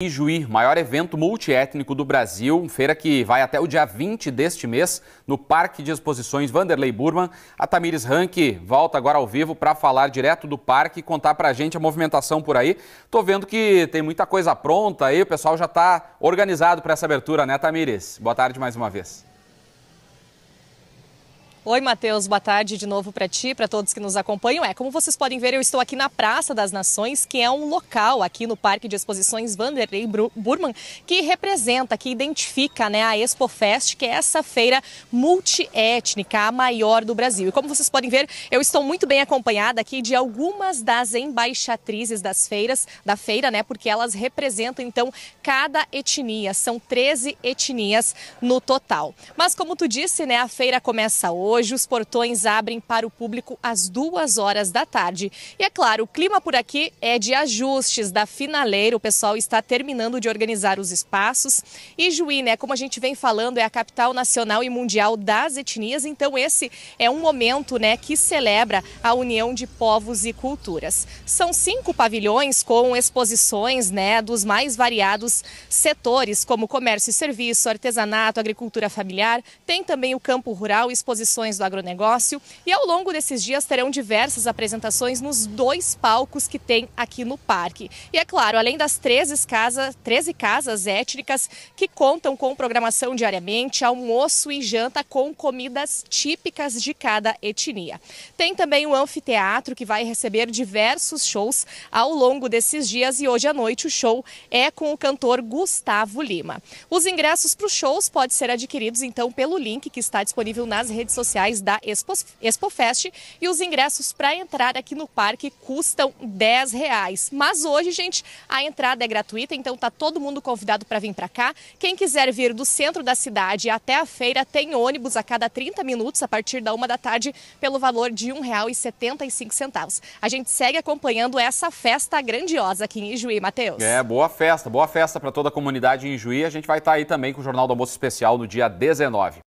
Ijuí, maior evento multiétnico do Brasil, feira que vai até o dia 20 deste mês no Parque de Exposições Vanderlei Burman. A Tamires Rank volta agora ao vivo para falar direto do parque e contar para a gente a movimentação por aí. Tô vendo que tem muita coisa pronta aí, o pessoal já está organizado para essa abertura, né Tamires? Boa tarde mais uma vez. Oi, Matheus, boa tarde de novo para ti, para todos que nos acompanham. É, como vocês podem ver, eu estou aqui na Praça das Nações, que é um local aqui no Parque de Exposições Vanderlei Burman, que representa, que identifica né, a ExpoFest, que é essa feira multiétnica, a maior do Brasil. E como vocês podem ver, eu estou muito bem acompanhada aqui de algumas das embaixatrizes das feiras, da feira, né, porque elas representam, então, cada etnia. São 13 etnias no total. Mas como tu disse, né, a feira começa hoje, Hoje os portões abrem para o público às duas horas da tarde. E é claro, o clima por aqui é de ajustes da finaleira. O pessoal está terminando de organizar os espaços. E Juí, né, como a gente vem falando, é a capital nacional e mundial das etnias. Então esse é um momento, né, que celebra a união de povos e culturas. São cinco pavilhões com exposições, né, dos mais variados setores, como comércio e serviço, artesanato, agricultura familiar. Tem também o campo rural, exposições do agronegócio e ao longo desses dias terão diversas apresentações nos dois palcos que tem aqui no parque. E é claro, além das 13 casas, 13 casas étnicas que contam com programação diariamente, almoço e janta com comidas típicas de cada etnia. Tem também o anfiteatro que vai receber diversos shows ao longo desses dias e hoje à noite o show é com o cantor Gustavo Lima. Os ingressos para os shows podem ser adquiridos então pelo link que está disponível nas redes sociais sociais da Expo, ExpoFest e os ingressos para entrar aqui no parque custam 10 reais. Mas hoje, gente, a entrada é gratuita, então tá todo mundo convidado para vir para cá. Quem quiser vir do centro da cidade até a feira tem ônibus a cada 30 minutos a partir da uma da tarde pelo valor de R$ 1,75. A gente segue acompanhando essa festa grandiosa aqui em Ijuí, Matheus. É, boa festa, boa festa para toda a comunidade em Ijuí. A gente vai estar tá aí também com o Jornal do Almoço Especial no dia 19.